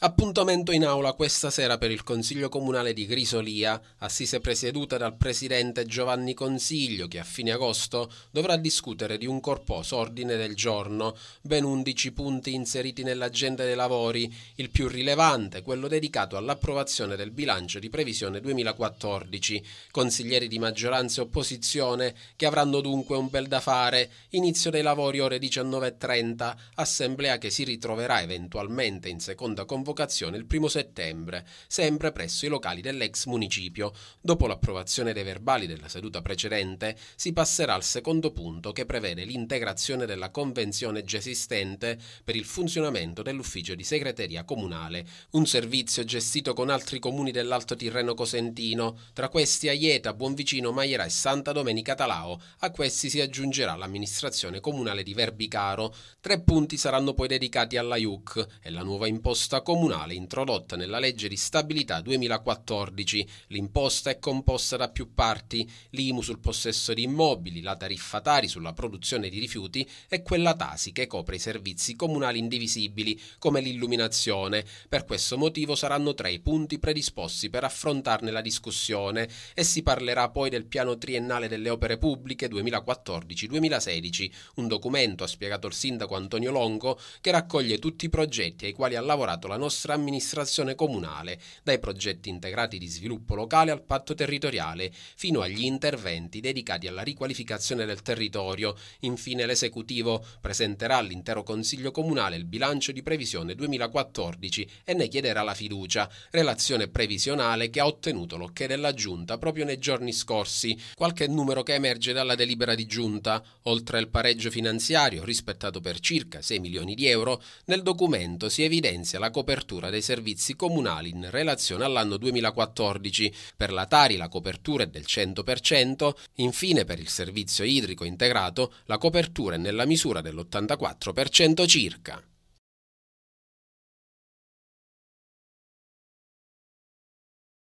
Appuntamento in aula questa sera per il Consiglio Comunale di Grisolia, assise presieduta dal Presidente Giovanni Consiglio che a fine agosto dovrà discutere di un corposo ordine del giorno, ben 11 punti inseriti nell'agenda dei lavori, il più rilevante quello dedicato all'approvazione del bilancio di previsione 2014, consiglieri di maggioranza e opposizione che avranno dunque un bel da fare, inizio dei lavori ore 19.30, assemblea che si ritroverà eventualmente in seconda convocazione convocazione il primo settembre, sempre presso i locali dell'ex municipio. Dopo l'approvazione dei verbali della seduta precedente, si passerà al secondo punto che prevede l'integrazione della convenzione già esistente per il funzionamento dell'ufficio di segreteria comunale, un servizio gestito con altri comuni dell'Alto Tirreno Cosentino, tra questi Aieta, Buonvicino, Maiera e Santa Domenica Talao. A questi si aggiungerà l'amministrazione comunale di Verbicaro. Tre punti saranno poi dedicati alla IUC e la nuova imposta comunale comunale introdotta nella legge di stabilità 2014. L'imposta è composta da più parti, l'IMU sul possesso di immobili, la tariffa Tari sulla produzione di rifiuti e quella Tasi che copre i servizi comunali indivisibili come l'illuminazione. Per questo motivo saranno tre i punti predisposti per affrontarne la discussione e si parlerà poi del piano triennale delle opere pubbliche 2014-2016, un documento, ha spiegato il sindaco Antonio Longo, che raccoglie tutti i progetti ai quali ha lavorato la nostra nostra amministrazione comunale, dai progetti integrati di sviluppo locale al patto territoriale, fino agli interventi dedicati alla riqualificazione del territorio. Infine l'esecutivo presenterà all'intero Consiglio Comunale il bilancio di previsione 2014 e ne chiederà la fiducia, relazione previsionale che ha ottenuto l'ok della Giunta proprio nei giorni scorsi, qualche numero che emerge dalla delibera di Giunta, oltre al pareggio finanziario rispettato per circa 6 milioni di euro, nel documento si evidenzia la copertura copertura dei servizi comunali in relazione all'anno 2014, per la Tari la copertura è del 100%, infine per il servizio idrico integrato la copertura è nella misura dell'84% circa.